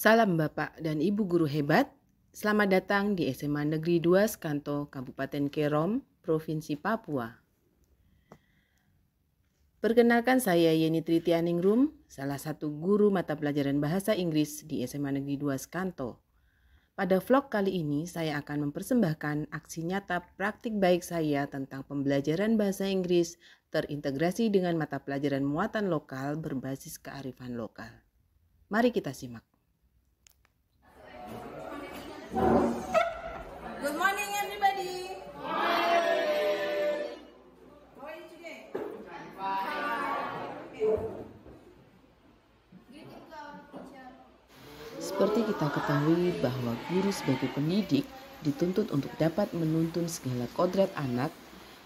Salam Bapak dan Ibu guru hebat. Selamat datang di SMA Negeri 2 Skanto, Kabupaten Kerom, Provinsi Papua. Perkenalkan saya Yeni Tritianingrum, salah satu guru mata pelajaran bahasa Inggris di SMA Negeri 2 Skanto. Pada vlog kali ini, saya akan mempersembahkan aksi nyata praktik baik saya tentang pembelajaran bahasa Inggris terintegrasi dengan mata pelajaran muatan lokal berbasis kearifan lokal. Mari kita simak. Seperti kita ketahui bahwa guru sebagai pendidik dituntut untuk dapat menuntun segala kodrat anak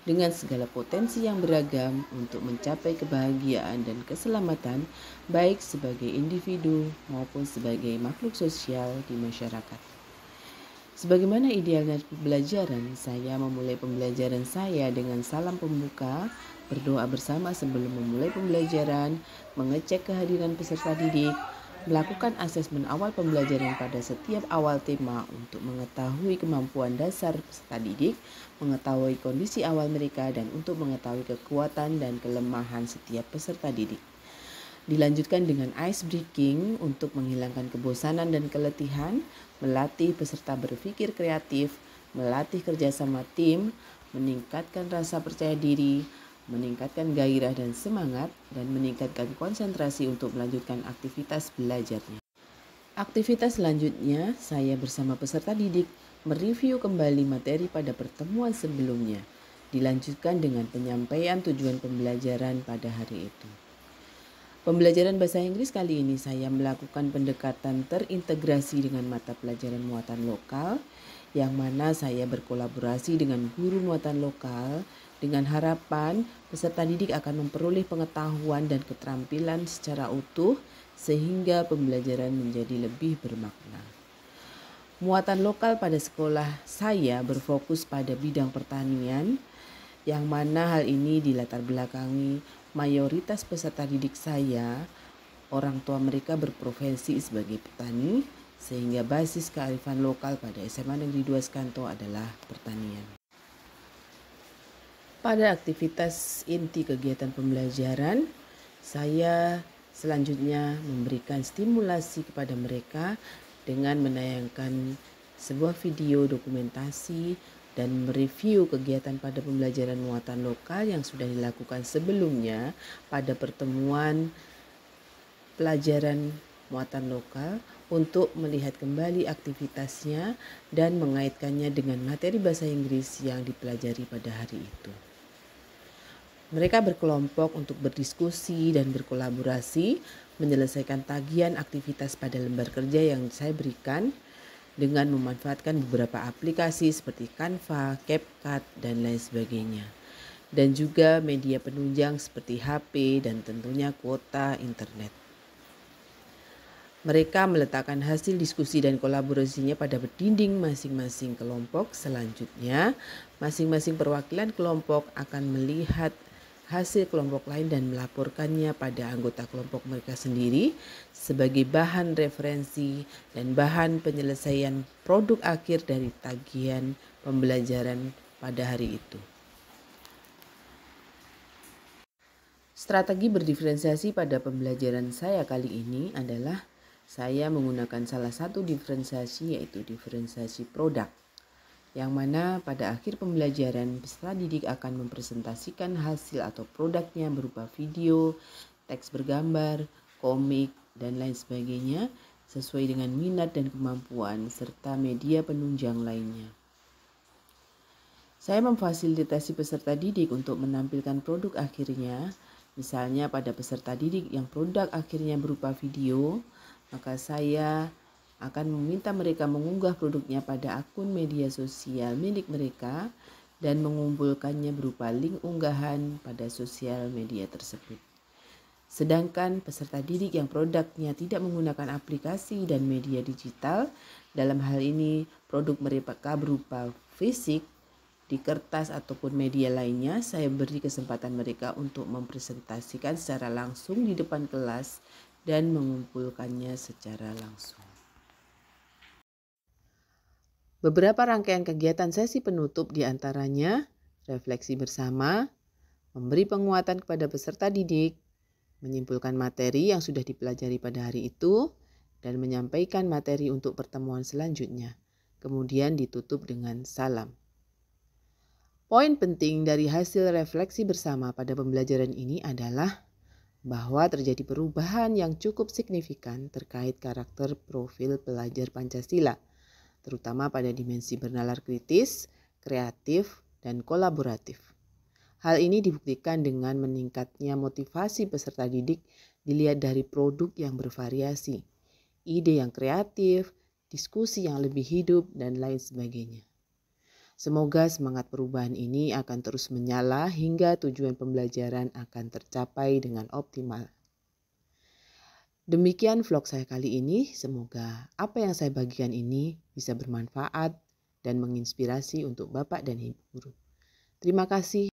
dengan segala potensi yang beragam untuk mencapai kebahagiaan dan keselamatan baik sebagai individu maupun sebagai makhluk sosial di masyarakat. Sebagaimana idealnya pembelajaran, saya memulai pembelajaran saya dengan salam pembuka, berdoa bersama sebelum memulai pembelajaran, mengecek kehadiran peserta didik, melakukan asesmen awal pembelajaran pada setiap awal tema untuk mengetahui kemampuan dasar peserta didik, mengetahui kondisi awal mereka, dan untuk mengetahui kekuatan dan kelemahan setiap peserta didik. Dilanjutkan dengan ice breaking untuk menghilangkan kebosanan dan keletihan, melatih peserta berpikir kreatif, melatih kerjasama tim, meningkatkan rasa percaya diri, meningkatkan gairah dan semangat, dan meningkatkan konsentrasi untuk melanjutkan aktivitas belajarnya. Aktivitas selanjutnya, saya bersama peserta didik mereview kembali materi pada pertemuan sebelumnya, dilanjutkan dengan penyampaian tujuan pembelajaran pada hari itu. Pembelajaran bahasa Inggris kali ini saya melakukan pendekatan terintegrasi dengan mata pelajaran muatan lokal, yang mana saya berkolaborasi dengan guru muatan lokal dengan harapan, peserta didik akan memperoleh pengetahuan dan keterampilan secara utuh, sehingga pembelajaran menjadi lebih bermakna. Muatan lokal pada sekolah saya berfokus pada bidang pertanian, yang mana hal ini dilatar belakangi mayoritas peserta didik saya, orang tua mereka berprofesi sebagai petani, sehingga basis kearifan lokal pada SMA Negeri 2 Skanto adalah pertanian. Pada aktivitas inti kegiatan pembelajaran, saya selanjutnya memberikan stimulasi kepada mereka dengan menayangkan sebuah video dokumentasi dan mereview kegiatan pada pembelajaran muatan lokal yang sudah dilakukan sebelumnya pada pertemuan pelajaran muatan lokal untuk melihat kembali aktivitasnya dan mengaitkannya dengan materi bahasa Inggris yang dipelajari pada hari itu. Mereka berkelompok untuk berdiskusi dan berkolaborasi menyelesaikan tagihan aktivitas pada lembar kerja yang saya berikan dengan memanfaatkan beberapa aplikasi seperti Canva, CapCut, dan lain sebagainya. Dan juga media penunjang seperti HP dan tentunya kuota internet. Mereka meletakkan hasil diskusi dan kolaborasinya pada berdinding masing-masing kelompok. Selanjutnya, masing-masing perwakilan kelompok akan melihat hasil kelompok lain dan melaporkannya pada anggota kelompok mereka sendiri sebagai bahan referensi dan bahan penyelesaian produk akhir dari tagihan pembelajaran pada hari itu. Strategi berdiferensiasi pada pembelajaran saya kali ini adalah saya menggunakan salah satu diferensiasi yaitu diferensiasi produk yang mana pada akhir pembelajaran peserta didik akan mempresentasikan hasil atau produknya berupa video, teks bergambar, komik, dan lain sebagainya sesuai dengan minat dan kemampuan serta media penunjang lainnya. Saya memfasilitasi peserta didik untuk menampilkan produk akhirnya, misalnya pada peserta didik yang produk akhirnya berupa video, maka saya akan meminta mereka mengunggah produknya pada akun media sosial milik mereka dan mengumpulkannya berupa link unggahan pada sosial media tersebut. Sedangkan peserta didik yang produknya tidak menggunakan aplikasi dan media digital, dalam hal ini produk mereka berupa fisik, di kertas ataupun media lainnya, saya beri kesempatan mereka untuk mempresentasikan secara langsung di depan kelas dan mengumpulkannya secara langsung. Beberapa rangkaian kegiatan sesi penutup diantaranya refleksi bersama, memberi penguatan kepada peserta didik, menyimpulkan materi yang sudah dipelajari pada hari itu, dan menyampaikan materi untuk pertemuan selanjutnya. Kemudian ditutup dengan salam. Poin penting dari hasil refleksi bersama pada pembelajaran ini adalah bahwa terjadi perubahan yang cukup signifikan terkait karakter profil pelajar Pancasila – terutama pada dimensi bernalar kritis, kreatif, dan kolaboratif. Hal ini dibuktikan dengan meningkatnya motivasi peserta didik dilihat dari produk yang bervariasi, ide yang kreatif, diskusi yang lebih hidup, dan lain sebagainya. Semoga semangat perubahan ini akan terus menyala hingga tujuan pembelajaran akan tercapai dengan optimal. Demikian vlog saya kali ini. Semoga apa yang saya bagikan ini bisa bermanfaat dan menginspirasi untuk Bapak dan Ibu Guru. Terima kasih